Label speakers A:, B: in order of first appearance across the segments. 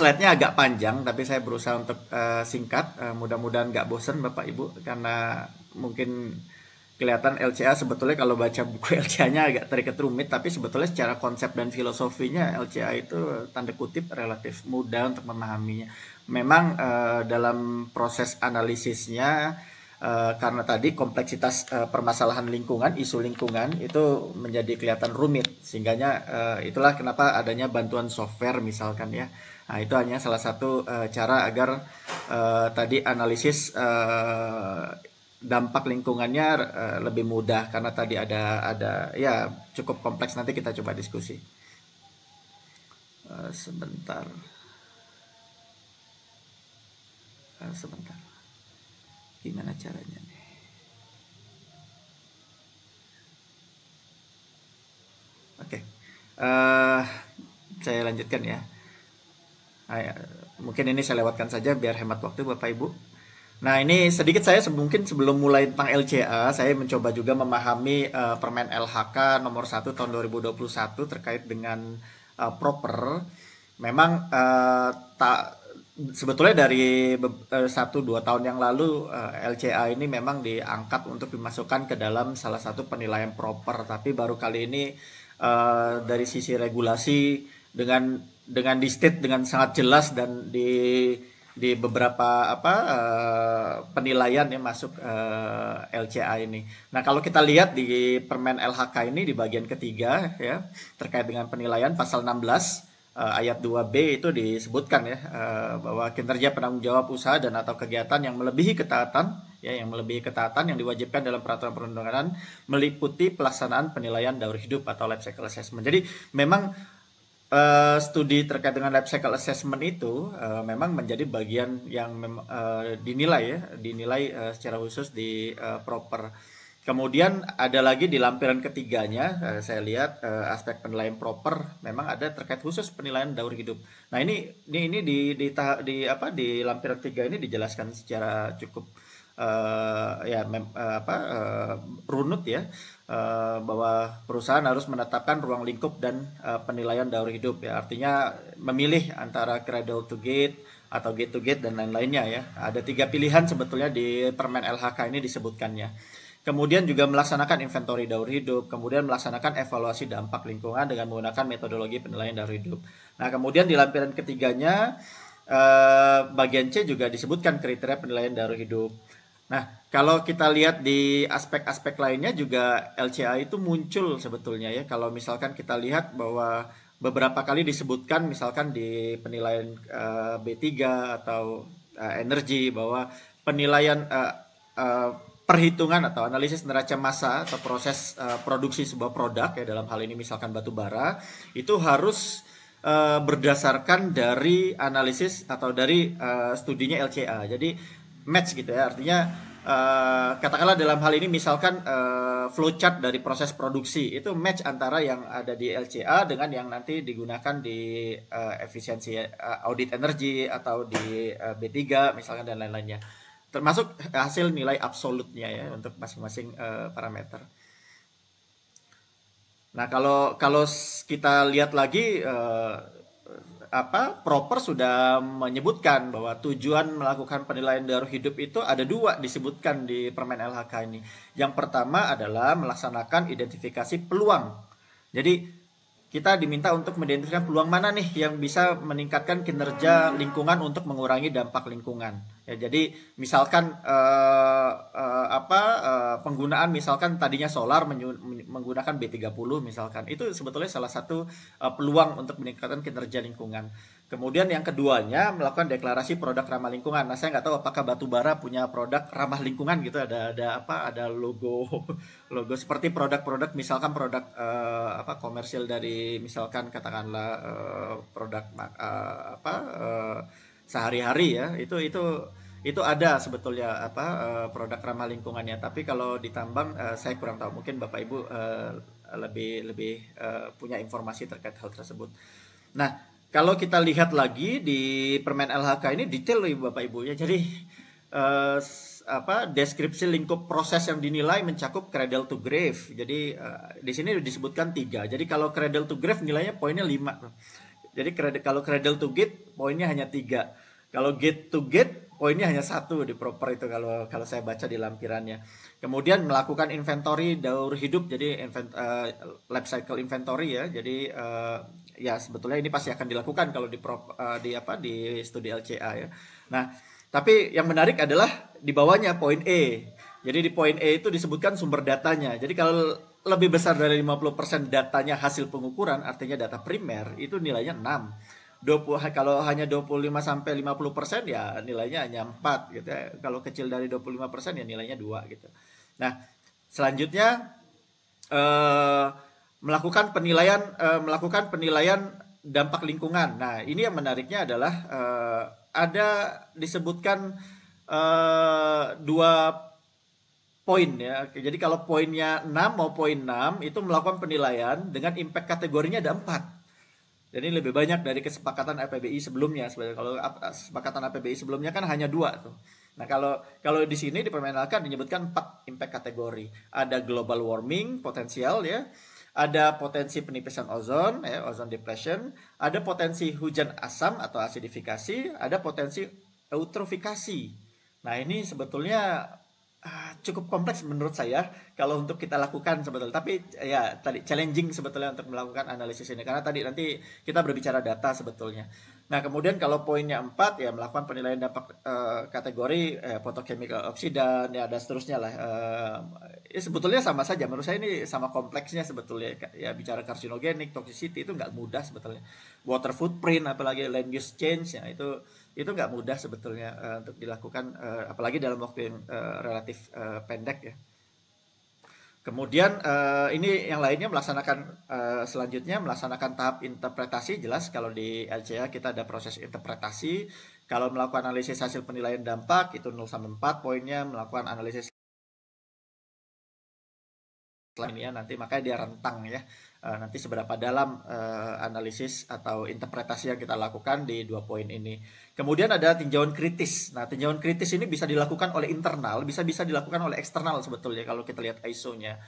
A: slide-nya agak panjang, tapi saya berusaha untuk uh, singkat. Uh, Mudah-mudahan nggak bosen Bapak Ibu, karena mungkin kelihatan LCA sebetulnya kalau baca buku LCA-nya agak terikat rumit, tapi sebetulnya secara konsep dan filosofinya LCA itu tanda kutip relatif mudah untuk memahaminya. Memang uh, dalam proses analisisnya Eh, karena tadi kompleksitas uh, permasalahan lingkungan, isu lingkungan itu menjadi kelihatan rumit, sehingga uh, eh, itulah kenapa adanya bantuan software misalkan ya. Nah, itu hanya salah satu uh, cara agar uh, tadi analisis uh, dampak lingkungannya lebih mudah karena tadi ada ada ya cukup kompleks nanti kita coba diskusi. Uh, sebentar. Uh, sebentar gimana caranya nih oke okay. uh, eh, saya lanjutkan ya mungkin ini saya lewatkan saja biar hemat waktu bapak ibu Nah ini sedikit saya mungkin sebelum mulai tentang LCA, saya mencoba juga memahami uh, Permen LHK nomor 1 tahun 2021 terkait dengan uh, proper. Memang uh, tak sebetulnya dari eh, satu dua tahun yang lalu eh, LCA ini memang diangkat untuk dimasukkan ke dalam salah satu penilaian proper tapi baru kali ini eh, dari sisi regulasi dengan dengan di state dengan sangat jelas dan di di beberapa apa penilaian yang masuk LCA ini. Nah kalau kita lihat di Permen LHK ini di bagian ketiga ya terkait dengan penilaian pasal 16 uh, ayat 2b itu disebutkan ya uh, bahwa kinerja penanggung jawab usaha dan atau kegiatan yang melebihi ketaatan ya yang melebihi ketaatan yang diwajibkan dalam peraturan perundangan meliputi pelaksanaan penilaian daur hidup atau life cycle assessment. Jadi memang Uh, studi terkait dengan life cycle assessment itu uh, memang menjadi bagian yang uh, dinilai ya, dinilai uh, secara khusus di uh, proper Kemudian ada lagi di lampiran ketiganya, eh, saya lihat eh, aspek penilaian proper memang ada terkait khusus penilaian daur hidup. Nah ini ini, ini di, di di, apa di lampiran ketiga ini dijelaskan secara cukup uh, ya mem, uh, apa uh, runut ya uh, bahwa perusahaan harus menetapkan ruang lingkup dan uh, penilaian daur hidup ya artinya memilih antara cradle to gate atau gate to gate dan lain-lainnya ya ada tiga pilihan sebetulnya di permen LHK ini disebutkannya. Kemudian juga melaksanakan inventory daur hidup, kemudian melaksanakan evaluasi dampak lingkungan dengan menggunakan metodologi penilaian daur hidup. Nah, kemudian di lampiran ketiganya eh, bagian C juga disebutkan kriteria penilaian daur hidup. Nah, kalau kita lihat di aspek-aspek lainnya juga LCA itu muncul sebetulnya ya. Kalau misalkan kita lihat bahwa beberapa kali disebutkan misalkan di penilaian uh, eh, B3 atau uh, energi bahwa penilaian uh, perhitungan atau analisis neraca massa atau proses uh, produksi sebuah produk ya dalam hal ini misalkan batu bara itu harus uh, berdasarkan dari analisis atau dari uh, studinya LCA. Jadi match gitu ya. Artinya uh, katakanlah dalam hal ini misalkan uh, flowchart dari proses produksi itu match antara yang ada di LCA dengan yang nanti digunakan di uh, efisiensi uh, audit energi atau di uh, B3 misalkan dan lain-lainnya termasuk hasil nilai absolutnya ya untuk masing-masing uh, parameter. Nah kalau kalau kita lihat lagi uh, apa proper sudah menyebutkan bahwa tujuan melakukan penilaian daur hidup itu ada dua disebutkan di Permen LHK ini. Yang pertama adalah melaksanakan identifikasi peluang. Jadi kita diminta untuk mengidentifikasikan peluang mana nih yang bisa meningkatkan kinerja lingkungan untuk mengurangi dampak lingkungan. Ya, jadi misalkan eh, eh, apa eh, penggunaan misalkan tadinya solar menggunakan B30 misalkan itu sebetulnya salah satu eh, peluang untuk meningkatkan kinerja lingkungan. Kemudian yang keduanya melakukan deklarasi produk ramah lingkungan. Nah saya nggak tahu apakah Batubara punya produk ramah lingkungan gitu ada ada apa ada logo logo seperti produk-produk misalkan produk uh, apa komersil dari misalkan katakanlah uh, produk uh, apa uh, sehari-hari ya itu itu itu ada sebetulnya apa produk ramah lingkungannya tapi kalau ditambang saya kurang tahu mungkin bapak ibu lebih lebih punya informasi terkait hal tersebut nah kalau kita lihat lagi di permen LHK ini detail loh Bapak ibunya. Jadi eh, apa deskripsi lingkup proses yang dinilai mencakup cradle to grave. Jadi eh, di sini disebutkan tiga. Jadi kalau cradle to grave nilainya poinnya lima. Jadi kalau cradle to gate poinnya hanya tiga. Kalau gate to gate poinnya hanya satu di proper itu kalau kalau saya baca di lampirannya. Kemudian melakukan inventory daur hidup jadi invent, uh, life cycle inventory ya. Jadi uh, ya sebetulnya ini pasti akan dilakukan kalau di prop, uh, di apa di studi LCA ya. Nah, tapi yang menarik adalah di bawahnya poin E. Jadi di poin E itu disebutkan sumber datanya. Jadi kalau lebih besar dari 50% datanya hasil pengukuran artinya data primer itu nilainya 6. 20 kalau hanya 25 sampai 50% ya nilainya hanya 4 gitu ya. Kalau kecil dari 25% ya nilainya 2 gitu. Nah, selanjutnya eh uh, melakukan penilaian uh, melakukan penilaian dampak lingkungan. Nah, ini yang menariknya adalah uh, ada disebutkan uh, dua poin ya. jadi kalau poinnya 6 mau poin 6 itu melakukan penilaian dengan impact kategorinya ada 4. Jadi lebih banyak dari kesepakatan APBI sebelumnya. Sebenarnya kalau kesepakatan APBI sebelumnya kan hanya dua tuh. Nah kalau kalau di sini dipermenalkan menyebutkan empat impact kategori. Ada global warming potensial ya, ada potensi penipisan ozon, ya, ozon depression, ada potensi hujan asam atau asidifikasi, ada potensi eutrofikasi. Nah ini sebetulnya Ah, cukup kompleks menurut saya kalau untuk kita lakukan sebetulnya tapi ya tadi challenging sebetulnya untuk melakukan analisis ini karena tadi nanti kita berbicara data sebetulnya nah kemudian kalau poinnya empat ya melakukan penilaian dampak uh, kategori uh, fotochemical dan ya dan seterusnya lah uh, ya sebetulnya sama saja menurut saya ini sama kompleksnya sebetulnya ya bicara karsinogenik toxicity itu nggak mudah sebetulnya water footprint apalagi land use change ya itu itu nggak mudah sebetulnya uh, untuk dilakukan uh, apalagi dalam waktu yang uh, relatif uh, pendek ya kemudian uh, ini yang lainnya melaksanakan uh, selanjutnya melaksanakan tahap interpretasi jelas kalau di LCA kita ada proses interpretasi kalau melakukan analisis hasil penilaian dampak itu 0 sampai 4 poinnya, melakukan analisis ini ya nanti makanya dia rentang ya eh, nanti seberapa dalam uh, analisis atau interpretasi yang kita lakukan di dua poin ini. Kemudian ada tinjauan kritis. Nah, tinjauan kritis ini bisa dilakukan oleh internal, bisa bisa dilakukan oleh eksternal sebetulnya kalau kita lihat ISO-nya.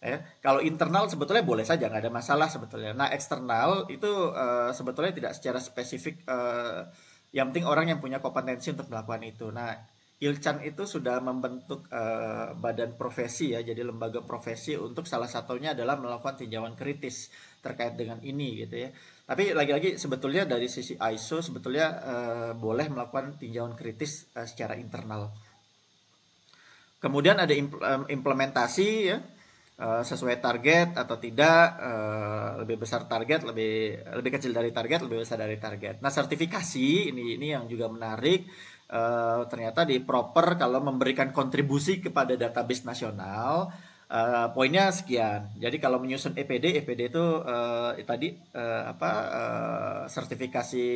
A: Eh, ya. kalau internal sebetulnya boleh saja nggak ada masalah sebetulnya. Nah, eksternal itu uh, sebetulnya tidak secara spesifik. Uh, yang penting orang yang punya kompetensi untuk melakukan itu. Nah, Ilchan itu sudah membentuk uh, badan profesi ya, jadi lembaga profesi untuk salah satunya adalah melakukan tinjauan kritis terkait dengan ini gitu ya. Tapi lagi-lagi sebetulnya dari sisi ISO sebetulnya uh, boleh melakukan tinjauan kritis uh, secara internal. Kemudian ada implementasi ya sesuai target atau tidak lebih besar target lebih lebih kecil dari target lebih besar dari target. Nah sertifikasi ini ini yang juga menarik uh, ternyata di proper kalau memberikan kontribusi kepada database nasional uh, poinnya sekian. Jadi kalau menyusun EPD, EPD itu uh, tadi uh, apa uh, sertifikasi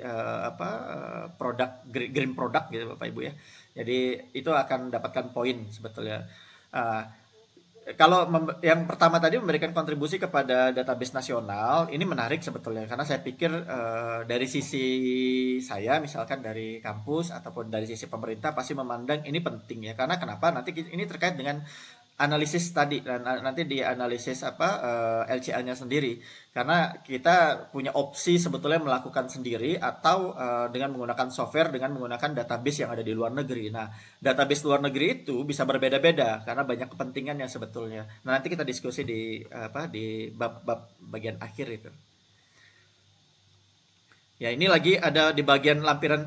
A: uh, apa uh, produk green product gitu Bapak Ibu ya. Jadi itu akan dapatkan poin sebetulnya. Uh, kalau yang pertama tadi memberikan kontribusi kepada database nasional ini menarik sebetulnya karena saya pikir uh, dari sisi saya misalkan dari kampus ataupun dari sisi pemerintah pasti memandang ini penting ya karena kenapa nanti ini terkait dengan analisis tadi dan nanti di analisis apa eh, LCL-nya sendiri karena kita punya opsi sebetulnya melakukan sendiri atau uh, dengan menggunakan software dengan menggunakan database yang ada di luar negeri. Nah, database luar negeri itu bisa berbeda-beda karena banyak kepentingannya sebetulnya. Nah, nanti kita diskusi di apa di bab-bab bagian akhir itu. Ya, ini lagi ada di bagian lampiran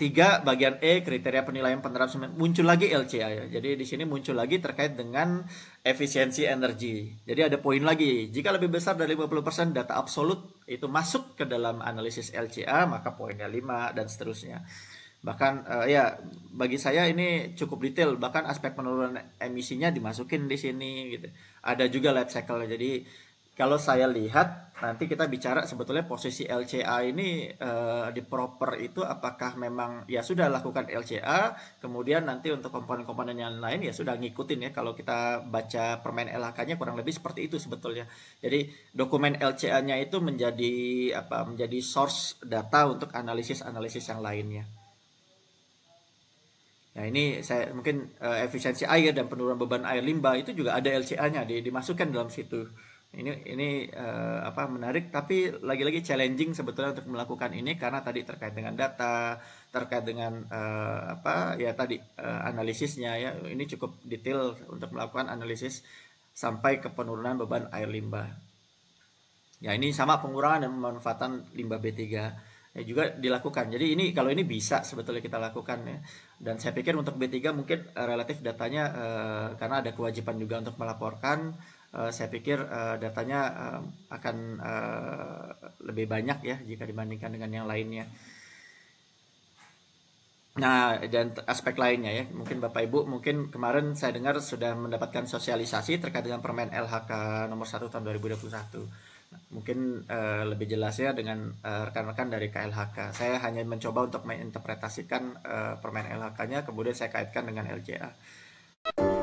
A: tiga bagian E kriteria penilaian penerapan muncul lagi LCA ya. Jadi di sini muncul lagi terkait dengan efisiensi energi. Jadi ada poin lagi. Jika lebih besar dari 50% data absolut itu masuk ke dalam analisis LCA maka poinnya 5 dan seterusnya. Bahkan uh, ya bagi saya ini cukup detail bahkan aspek penurunan emisinya dimasukin di sini gitu. Ada juga life cycle. Jadi kalau saya lihat nanti kita bicara sebetulnya posisi LCA ini uh, di proper itu apakah memang ya sudah lakukan LCA kemudian nanti untuk komponen-komponen yang lain ya sudah ngikutin ya kalau kita baca permen LHK-nya kurang lebih seperti itu sebetulnya. Jadi dokumen LCA-nya itu menjadi apa menjadi source data untuk analisis-analisis yang lainnya. Nah ini saya mungkin uh, efisiensi air dan penurunan beban air limbah itu juga ada LCA-nya di, dimasukkan dalam situ ini ini uh, apa menarik tapi lagi-lagi challenging sebetulnya untuk melakukan ini karena tadi terkait dengan data terkait dengan uh, apa ya tadi uh, analisisnya ya ini cukup detail untuk melakukan analisis sampai ke penurunan beban air limbah ya ini sama pengurangan dan pemanfaatan limbah B3 ya, juga dilakukan jadi ini kalau ini bisa sebetulnya kita lakukan ya dan saya pikir untuk B3 mungkin relatif datanya uh, karena ada kewajiban juga untuk melaporkan uh, saya pikir uh, datanya uh, akan uh, lebih banyak ya jika dibandingkan dengan yang lainnya. Nah, dan aspek lainnya ya, mungkin Bapak Ibu, mungkin kemarin saya dengar sudah mendapatkan sosialisasi terkait dengan Permen LHK nomor 1 tahun 2021. Nah, mungkin uh, lebih jelasnya dengan rekan rekan-rekan dari KLHK. Saya hanya mencoba untuk menginterpretasikan uh, Permen LHK-nya, kemudian saya kaitkan dengan LJA.